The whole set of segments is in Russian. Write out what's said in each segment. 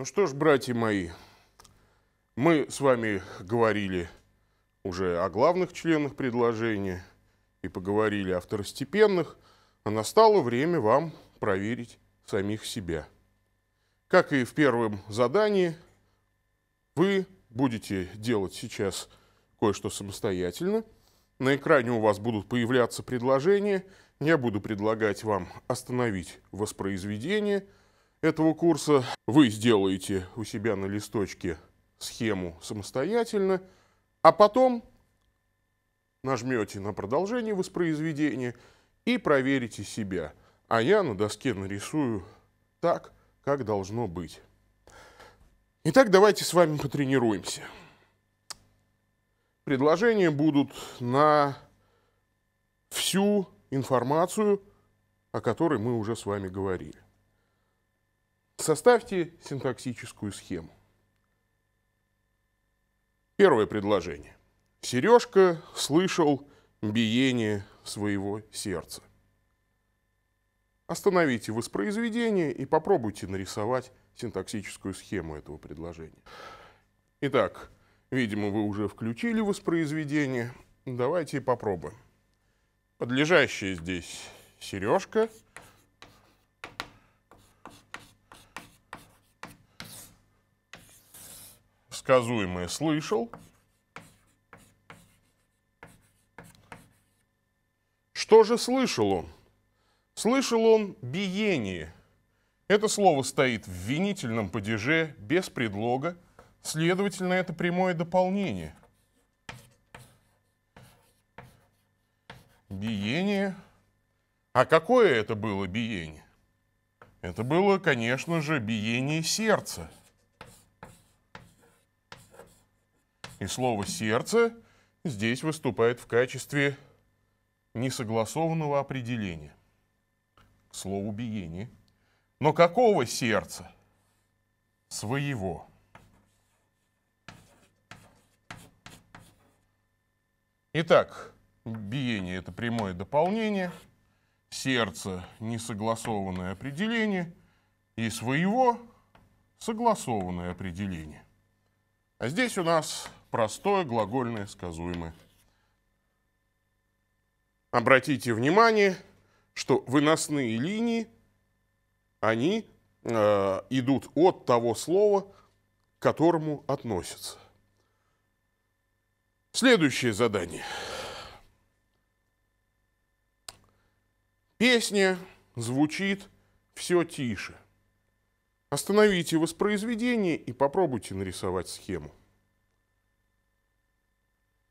Ну что ж, братья мои, мы с вами говорили уже о главных членах предложения и поговорили о второстепенных, а настало время вам проверить самих себя. Как и в первом задании, вы будете делать сейчас кое-что самостоятельно. На экране у вас будут появляться предложения. Я буду предлагать вам остановить воспроизведение – этого курса. Вы сделаете у себя на листочке схему самостоятельно, а потом нажмете на продолжение воспроизведения и проверите себя. А я на доске нарисую так, как должно быть. Итак, давайте с вами потренируемся. Предложения будут на всю информацию, о которой мы уже с вами говорили. Составьте синтаксическую схему. Первое предложение. Сережка слышал биение своего сердца. Остановите воспроизведение и попробуйте нарисовать синтаксическую схему этого предложения. Итак, видимо, вы уже включили воспроизведение. Давайте попробуем. Подлежащая здесь сережка – предсказуемое слышал. Что же слышал он? Слышал он биение. Это слово стоит в винительном падеже без предлога, следовательно, это прямое дополнение. Биение. А какое это было биение? Это было, конечно же, биение сердца. И слово «сердце» здесь выступает в качестве несогласованного определения. К слову «биение». Но какого сердца? Своего. Итак, биение – это прямое дополнение, сердце – несогласованное определение и своего – согласованное определение. А здесь у нас простое, глагольное, сказуемое. Обратите внимание, что выносные линии, они э, идут от того слова, к которому относятся. Следующее задание. Песня звучит все тише. Остановите воспроизведение и попробуйте нарисовать схему.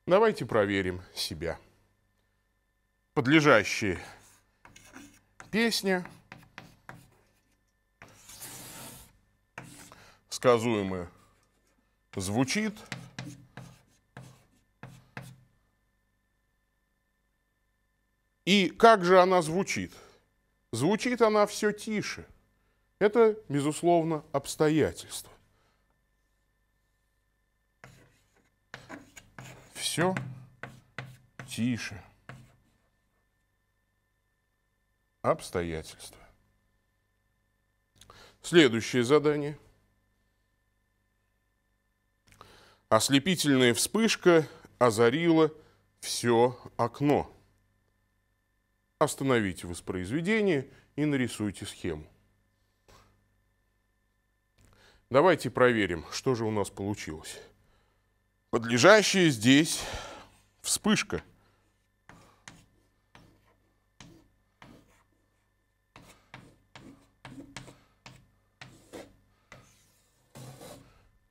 Давайте проверим себя. Подлежащие песня, сказуемое звучит, И как же она звучит? Звучит она все тише. Это, безусловно, обстоятельство. все тише. Обстоятельства. Следующее задание. Ослепительная вспышка озарила все окно. Остановите воспроизведение и нарисуйте схему. Давайте проверим, что же у нас получилось подлежащая здесь вспышка.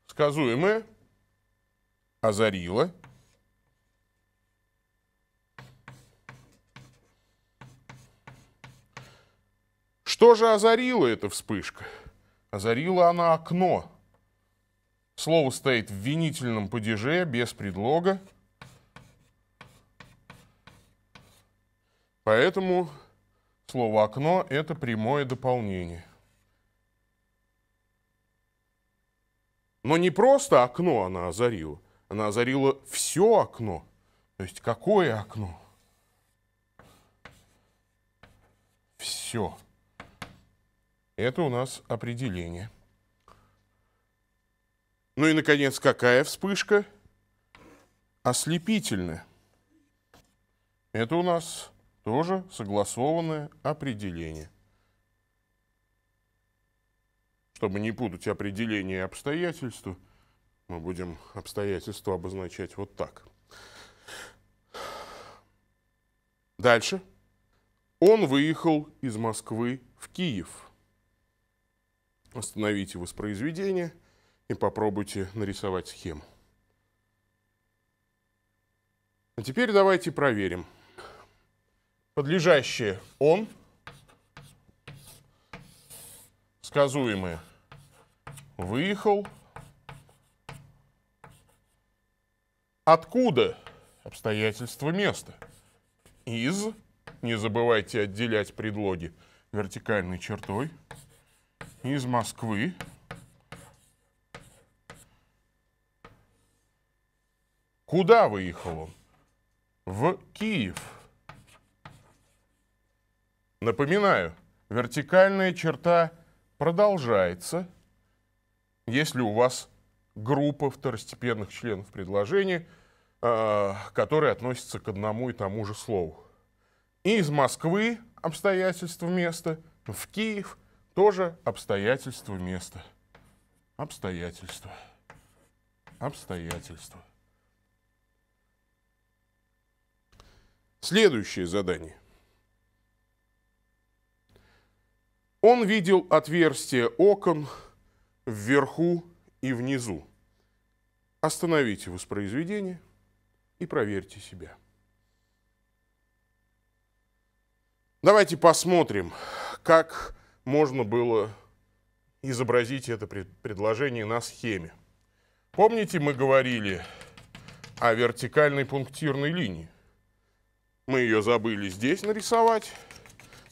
Сказуемое озарило Что же озарила эта вспышка? Озарила она окно. Слово стоит в винительном падеже, без предлога. Поэтому слово «окно» — это прямое дополнение. Но не просто окно она озарила, она озарила все окно. То есть какое окно? Все. Это у нас определение. Ну и, наконец, какая вспышка? Ослепительная. Это у нас тоже согласованное определение. Чтобы не путать определение и обстоятельства, мы будем обстоятельства обозначать вот так. Дальше. Он выехал из Москвы в Киев. Остановите воспроизведение и попробуйте нарисовать схему. А теперь давайте проверим. Подлежащее он, сказуемое выехал, откуда обстоятельство места, из, не забывайте отделять предлоги вертикальной чертой, из Москвы, Куда выехал он? В Киев. Напоминаю, вертикальная черта продолжается, если у вас группа второстепенных членов предложения, э, которые относятся к одному и тому же слову. И из Москвы обстоятельства места, в Киев тоже обстоятельства места. Обстоятельства. Обстоятельства. Следующее задание. Он видел отверстия окон вверху и внизу. Остановите воспроизведение и проверьте себя. Давайте посмотрим, как можно было изобразить это предложение на схеме. Помните, мы говорили о вертикальной пунктирной линии? Мы ее забыли здесь нарисовать,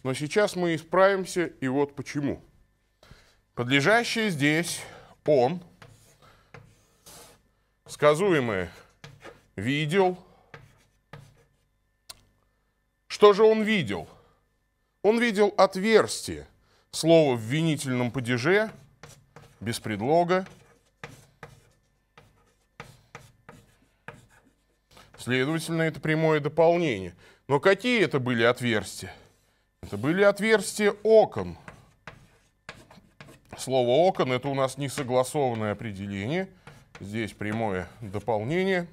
но сейчас мы исправимся, и вот почему. Подлежащее здесь он, сказуемое видел. Что же он видел? Он видел отверстие. Слово в винительном падеже, без предлога, Следовательно, это прямое дополнение. Но какие это были отверстия? Это были отверстия окон. Слово «окон» — это у нас несогласованное определение. Здесь прямое дополнение.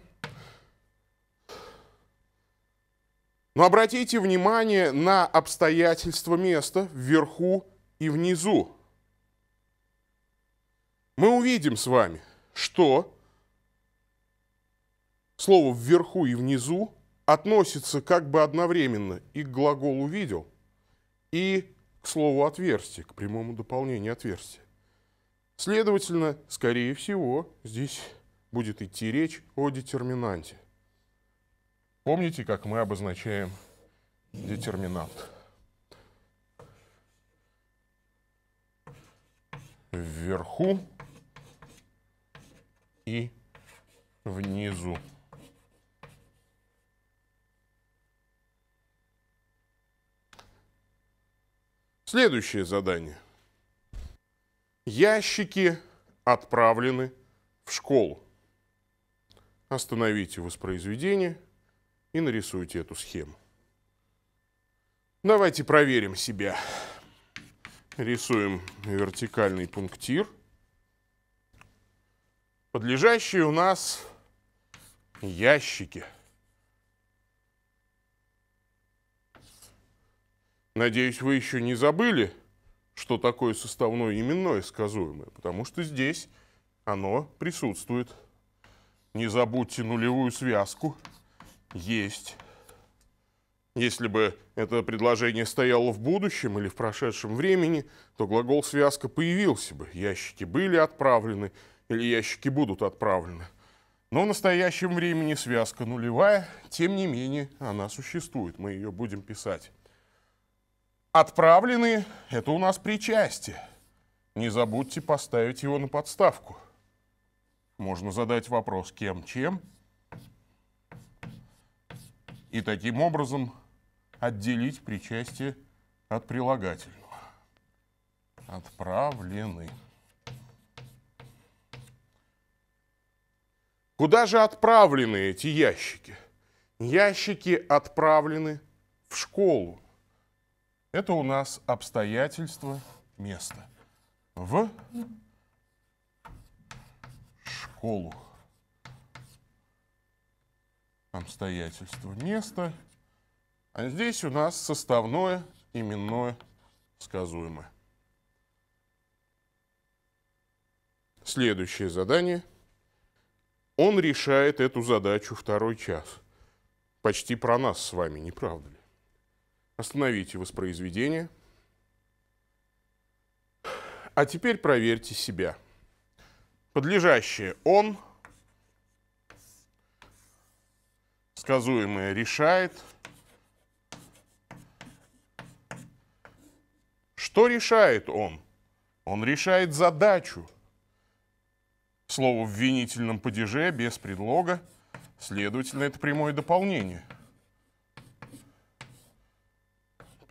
Но обратите внимание на обстоятельства места вверху и внизу. Мы увидим с вами, что слово «вверху» и «внизу» относится как бы одновременно и к глаголу «видел», и к слову «отверстие», к прямому дополнению «отверстие». Следовательно, скорее всего, здесь будет идти речь о детерминанте. Помните, как мы обозначаем детерминант? Вверху и внизу. Следующее задание. Ящики отправлены в школу. Остановите воспроизведение и нарисуйте эту схему. Давайте проверим себя. Рисуем вертикальный пунктир. Подлежащие у нас ящики. Ящики. Надеюсь, вы еще не забыли, что такое составное именное сказуемое, потому что здесь оно присутствует. Не забудьте нулевую связку. Есть. Если бы это предложение стояло в будущем или в прошедшем времени, то глагол «связка» появился бы. Ящики были отправлены или ящики будут отправлены. Но в настоящем времени связка нулевая, тем не менее она существует, мы ее будем писать. Отправлены – это у нас причастие. Не забудьте поставить его на подставку. Можно задать вопрос «кем-чем?» и таким образом отделить причастие от прилагательного. Отправлены. Куда же отправлены эти ящики? Ящики отправлены в школу. Это у нас обстоятельство места. В школу. обстоятельство места. А здесь у нас составное, именное, сказуемое. Следующее задание. Он решает эту задачу второй час. Почти про нас с вами, не правда ли? Остановите воспроизведение. А теперь проверьте себя. Подлежащее он, сказуемое решает. Что решает он? Он решает задачу. Слово в винительном падеже без предлога, следовательно, это прямое дополнение –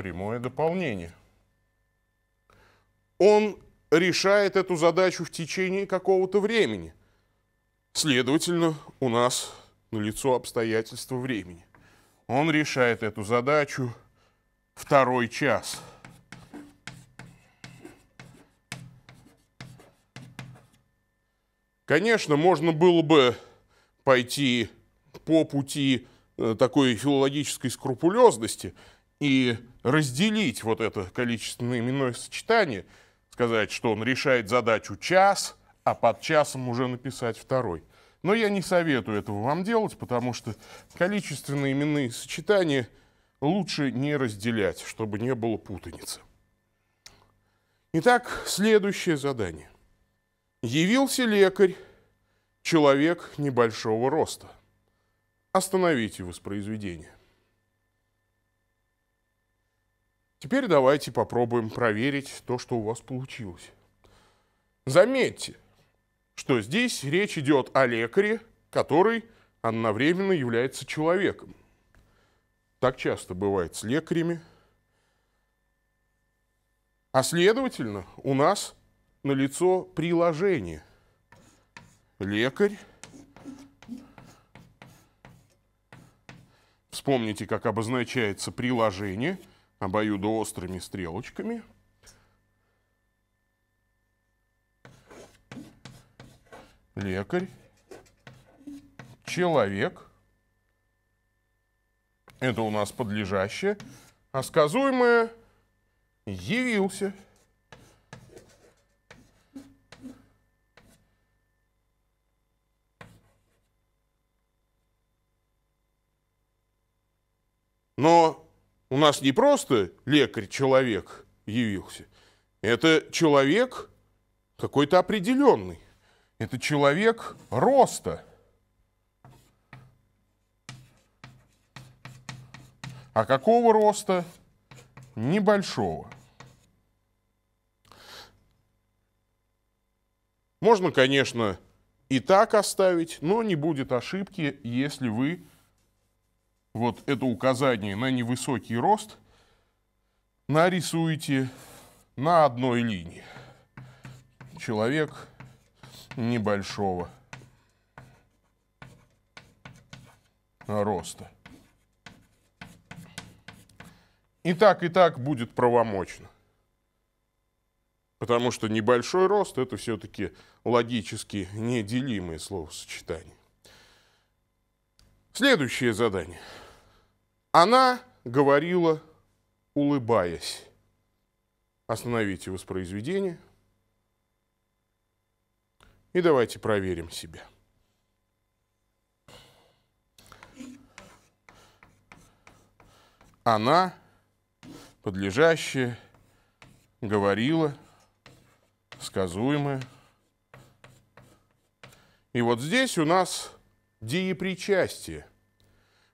прямое дополнение. Он решает эту задачу в течение какого-то времени. Следовательно, у нас налицо обстоятельства времени. Он решает эту задачу второй час. Конечно, можно было бы пойти по пути э, такой филологической скрупулезности – и разделить вот это количественное именное сочетание, сказать, что он решает задачу час, а под часом уже написать второй. Но я не советую этого вам делать, потому что количественные именные сочетания лучше не разделять, чтобы не было путаницы. Итак, следующее задание. Явился лекарь, человек небольшого роста. Остановите воспроизведение. Теперь давайте попробуем проверить то, что у вас получилось. Заметьте, что здесь речь идет о лекаре, который одновременно является человеком. Так часто бывает с лекарями. А следовательно, у нас на лицо приложение. Лекарь. Вспомните, как обозначается приложение – обоюдоострыми стрелочками. Лекарь. Человек. Это у нас подлежащее. А сказуемое явился. Но у нас не просто лекарь-человек явился. Это человек какой-то определенный. Это человек роста. А какого роста? Небольшого. Можно, конечно, и так оставить, но не будет ошибки, если вы вот это указание на невысокий рост нарисуете на одной линии. Человек небольшого роста. И так, и так будет правомочно. Потому что небольшой рост – это все-таки логически неделимые словосочетания. Следующее задание – она говорила, улыбаясь. Остановите воспроизведение. И давайте проверим себя. Она, подлежащая, говорила, сказуемая. И вот здесь у нас деепричастие –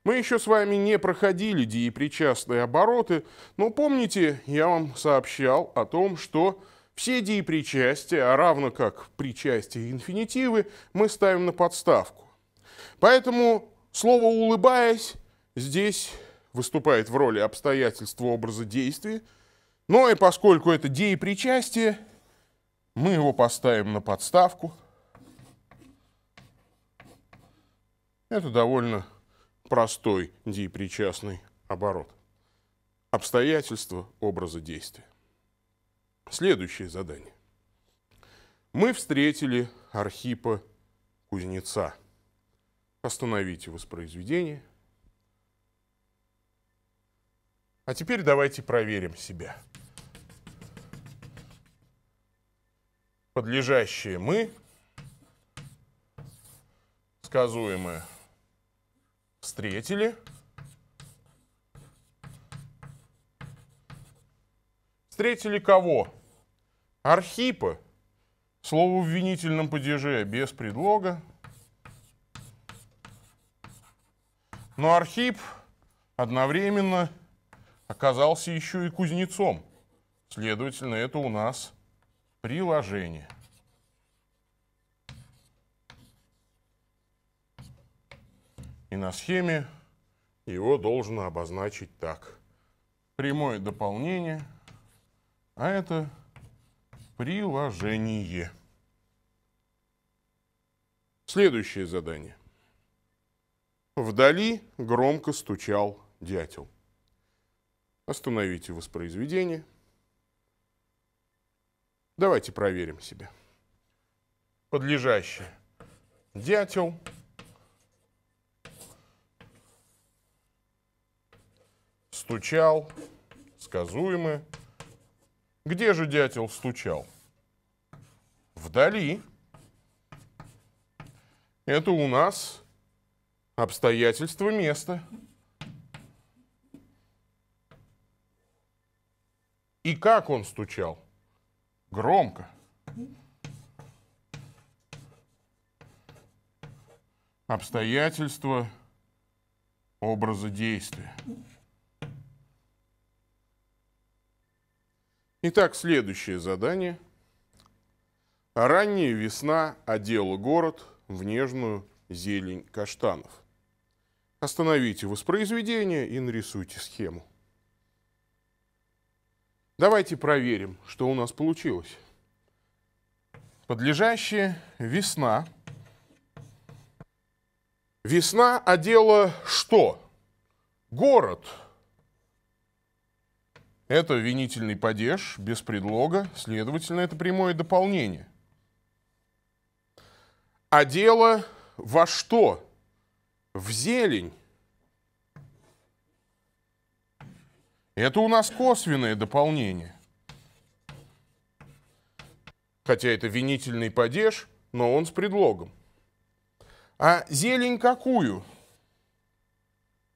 мы еще с вами не проходили деепричастные обороты, но помните, я вам сообщал о том, что все деепричастия, а равно как причастие и инфинитивы, мы ставим на подставку. Поэтому слово «улыбаясь» здесь выступает в роли обстоятельства образа действия, но и поскольку это деепричастие, мы его поставим на подставку. Это довольно простой дипричастный оборот. Обстоятельства образа действия. Следующее задание. Мы встретили Архипа Кузнеца. Остановите воспроизведение. А теперь давайте проверим себя. Подлежащее «мы», сказуемое – встретили. Встретили кого? Архипа. Слово в винительном падеже без предлога. Но Архип одновременно оказался еще и кузнецом. Следовательно, это у нас приложение. И на схеме его должно обозначить так. Прямое дополнение, а это приложение. Следующее задание. Вдали громко стучал дятел. Остановите воспроизведение. Давайте проверим себя. Подлежащее. Дятел. стучал, сказуемы. Где же дятел стучал? Вдали. Это у нас обстоятельство места. И как он стучал? Громко. Обстоятельства образа действия. Итак, следующее задание. Ранняя весна одела город в нежную зелень каштанов. Остановите воспроизведение и нарисуйте схему. Давайте проверим, что у нас получилось. Подлежащая весна. Весна одела что? Город. Город. Это винительный падеж без предлога, следовательно, это прямое дополнение. А дело во что? В зелень. Это у нас косвенное дополнение. Хотя это винительный падеж, но он с предлогом. А зелень какую?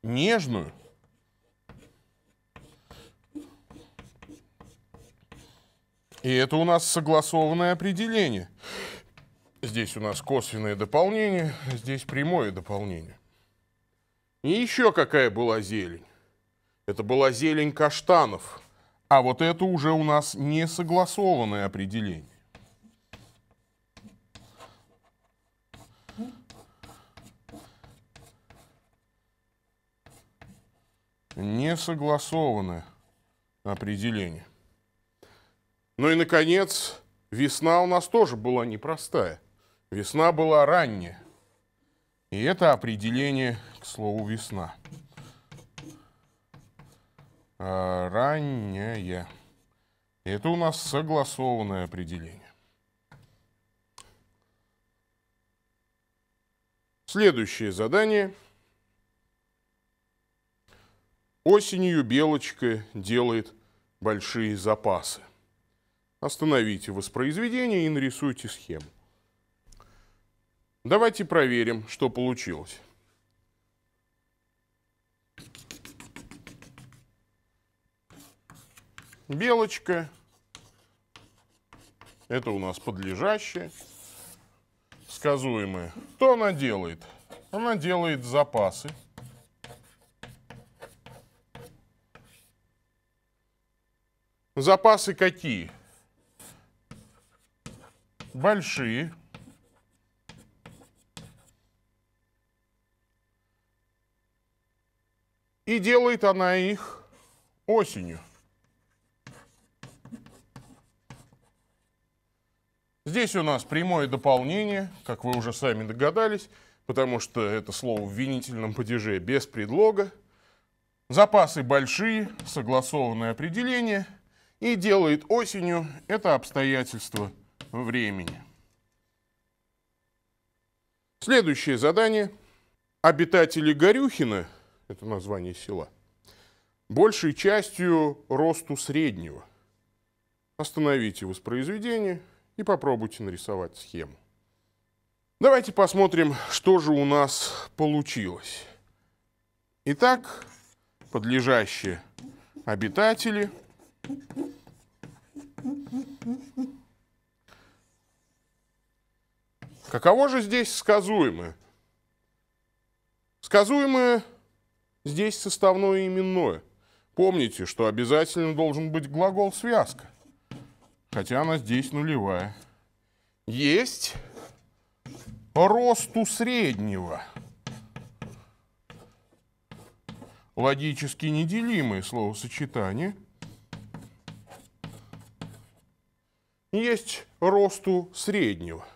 Нежную. И это у нас согласованное определение. Здесь у нас косвенное дополнение, здесь прямое дополнение. И еще какая была зелень? Это была зелень каштанов. А вот это уже у нас несогласованное определение. Несогласованное определение. Ну и, наконец, весна у нас тоже была непростая. Весна была ранняя. И это определение, к слову, весна. А, ранняя. Это у нас согласованное определение. Следующее задание. Осенью белочка делает большие запасы. Остановите воспроизведение и нарисуйте схему. Давайте проверим, что получилось. Белочка. Это у нас подлежащее. Сказуемое. Что она делает? Она делает запасы. Запасы какие? большие. И делает она их осенью. Здесь у нас прямое дополнение, как вы уже сами догадались, потому что это слово в винительном падеже без предлога. Запасы большие, согласованное определение. И делает осенью это обстоятельство – времени. Следующее задание. Обитатели Горюхина, это название села, большей частью росту среднего. Остановите воспроизведение и попробуйте нарисовать схему. Давайте посмотрим, что же у нас получилось. Итак, подлежащие обитатели – Каково же здесь сказуемое? Сказуемое здесь составное и именное. Помните, что обязательно должен быть глагол «связка», хотя она здесь нулевая. Есть росту среднего. Логически неделимое словосочетание. Есть росту среднего.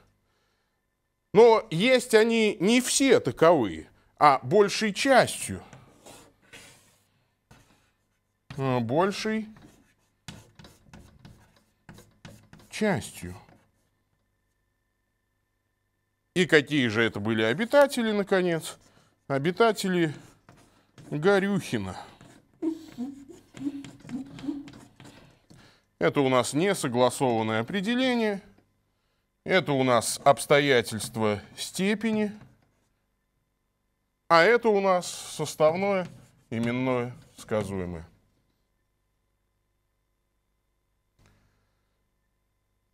Но есть они не все таковые, а большей частью. А, большей частью. И какие же это были обитатели, наконец? Обитатели Горюхина. Это у нас несогласованное определение. Это у нас обстоятельства степени, а это у нас составное, именное, сказуемое.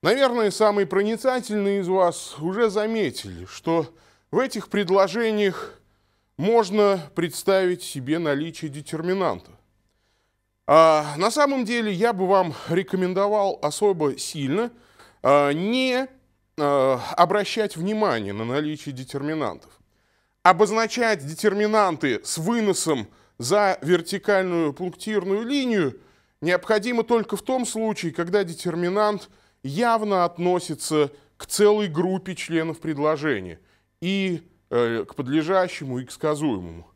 Наверное, самые проницательные из вас уже заметили, что в этих предложениях можно представить себе наличие детерминанта. А на самом деле я бы вам рекомендовал особо сильно а, не Э, обращать внимание на наличие детерминантов. Обозначать детерминанты с выносом за вертикальную пунктирную линию необходимо только в том случае, когда детерминант явно относится к целой группе членов предложения и э, к подлежащему и к сказуемому.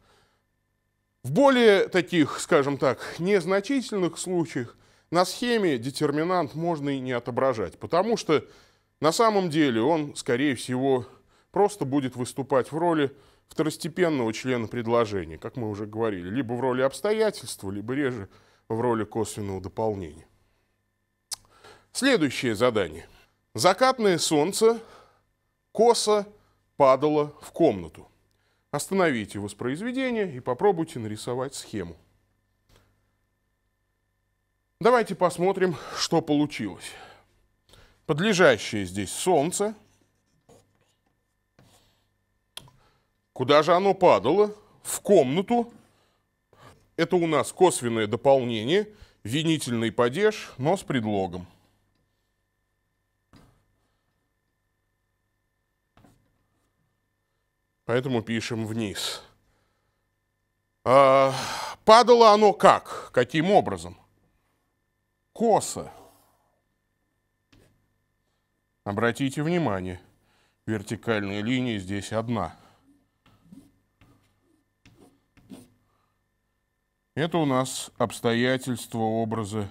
В более таких, скажем так, незначительных случаях на схеме детерминант можно и не отображать, потому что на самом деле он, скорее всего, просто будет выступать в роли второстепенного члена предложения, как мы уже говорили, либо в роли обстоятельства, либо реже в роли косвенного дополнения. Следующее задание. Закатное солнце косо падало в комнату. Остановите воспроизведение и попробуйте нарисовать схему. Давайте посмотрим, что получилось подлежащее здесь солнце. Куда же оно падало? В комнату. Это у нас косвенное дополнение, винительный падеж, но с предлогом. Поэтому пишем вниз. А, падало оно как? Каким образом? Косо. Обратите внимание, вертикальная линия здесь одна. Это у нас обстоятельства образа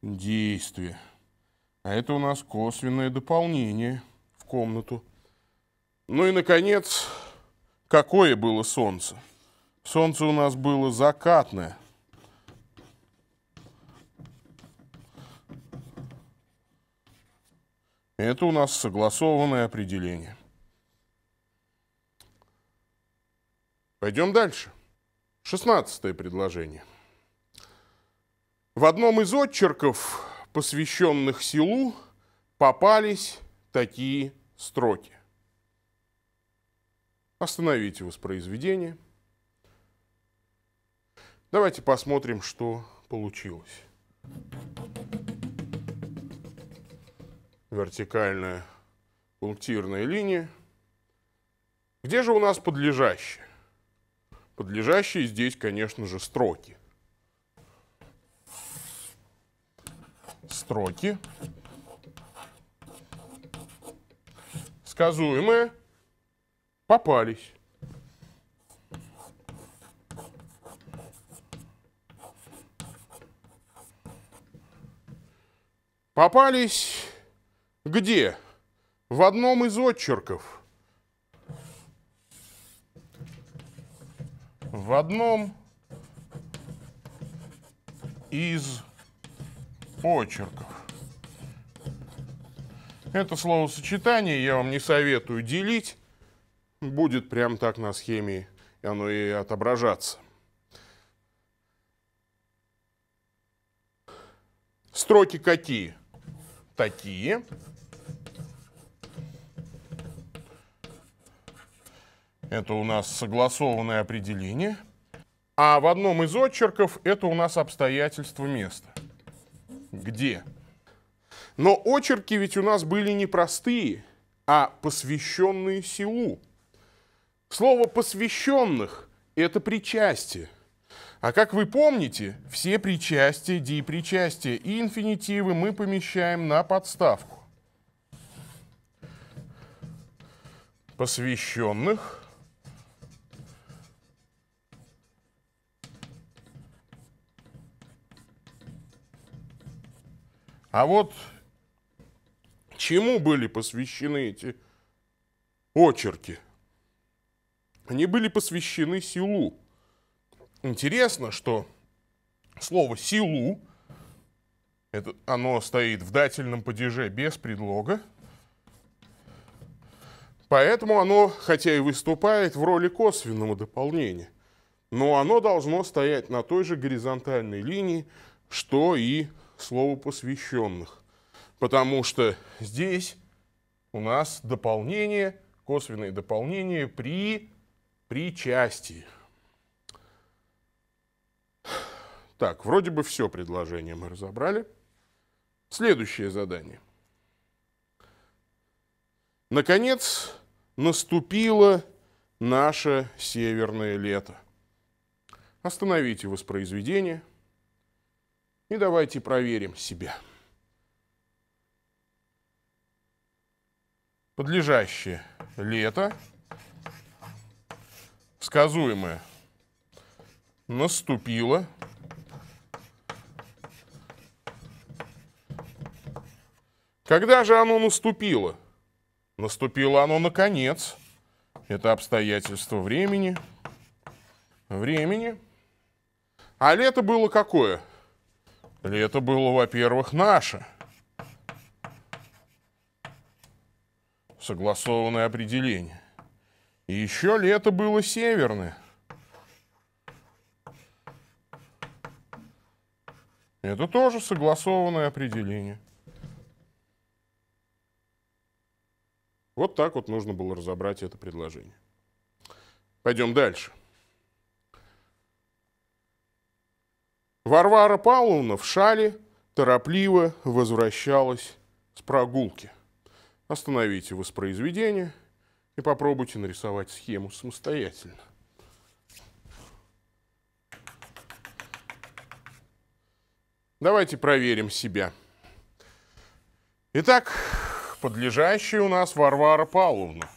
действия. А это у нас косвенное дополнение в комнату. Ну и, наконец, какое было солнце? Солнце у нас было закатное – Это у нас согласованное определение. Пойдем дальше. Шестнадцатое предложение. В одном из отчерков, посвященных селу, попались такие строки. Остановите воспроизведение. Давайте посмотрим, что получилось вертикальная пунктирная линия. Где же у нас подлежащие? Подлежащие здесь, конечно же, строки. Строки. Сказуемые попались. Попались где? В одном из отчерков. В одном из очерков. Это словосочетание я вам не советую делить. Будет прям так на схеме оно и отображаться. Строки какие? Такие. Это у нас согласованное определение. А в одном из отчерков это у нас обстоятельство места. Где? Но очерки ведь у нас были не простые, а посвященные силу. Слово «посвященных» — это причастие. А как вы помните, все причастия, депричастия и инфинитивы мы помещаем на подставку. Посвященных — А вот чему были посвящены эти очерки? Они были посвящены силу. Интересно, что слово «силу» это, оно стоит в дательном падеже без предлога, Поэтому оно, хотя и выступает в роли косвенного дополнения, но оно должно стоять на той же горизонтальной линии, что и слову посвященных, потому что здесь у нас дополнение, косвенное дополнение при причастии. Так, вроде бы все предложение мы разобрали. Следующее задание. Наконец, наступило наше северное лето. Остановите воспроизведение. И давайте проверим себя. Подлежащее – лето. Сказуемое – наступило. Когда же оно наступило? Наступило оно наконец. Это обстоятельство времени. Времени. А лето было какое? – Лето было, во-первых, наше. Согласованное определение. И еще лето было северное. Это тоже согласованное определение. Вот так вот нужно было разобрать это предложение. Пойдем дальше. Варвара Павловна в шале торопливо возвращалась с прогулки. Остановите воспроизведение и попробуйте нарисовать схему самостоятельно. Давайте проверим себя. Итак, подлежащая у нас Варвара Павловна.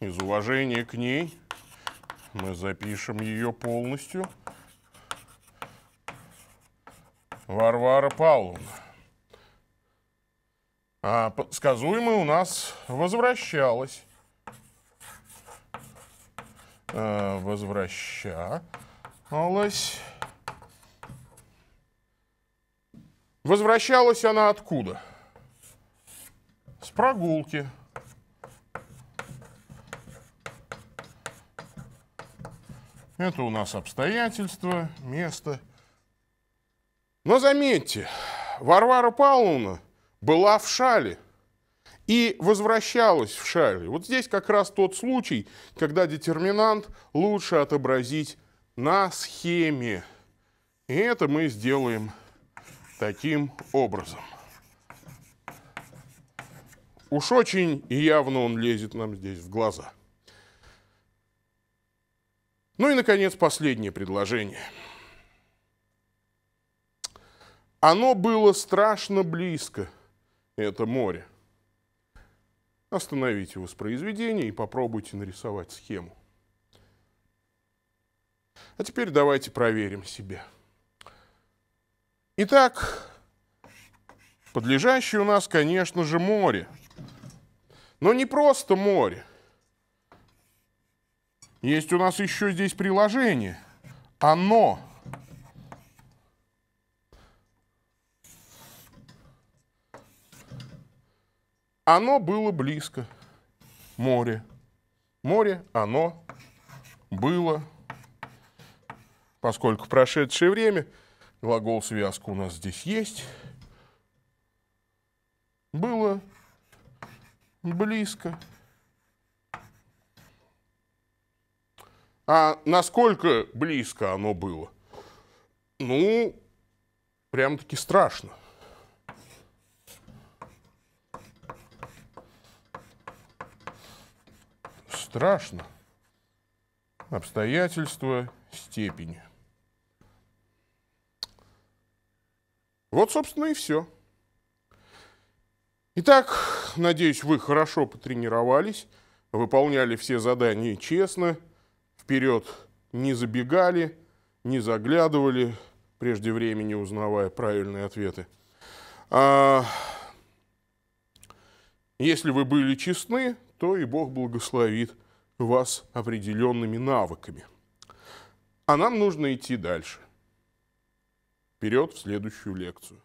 Из уважения к ней мы запишем ее полностью – Варвара Павловна. А подсказуемая у нас возвращалась. Э, возвращалась. Возвращалась она откуда? С прогулки. Это у нас обстоятельства, место – но заметьте, Варвара Павловна была в шале и возвращалась в шале. Вот здесь как раз тот случай, когда детерминант лучше отобразить на схеме. И это мы сделаем таким образом. Уж очень явно он лезет нам здесь в глаза. Ну и, наконец, последнее предложение – оно было страшно близко, это море. Остановите воспроизведение и попробуйте нарисовать схему. А теперь давайте проверим себя. Итак, подлежащее у нас, конечно же, море. Но не просто море. Есть у нас еще здесь приложение. Оно. Оно было близко. Море. Море, оно было. Поскольку прошедшее время, глагол связка у нас здесь есть. Было близко. А насколько близко оно было? Ну, прям-таки страшно. страшно. Обстоятельства, степень. Вот, собственно, и все. Итак, надеюсь, вы хорошо потренировались, выполняли все задания честно, вперед не забегали, не заглядывали, прежде времени узнавая правильные ответы. А если вы были честны, то и Бог благословит вас определенными навыками. А нам нужно идти дальше. Вперед в следующую лекцию.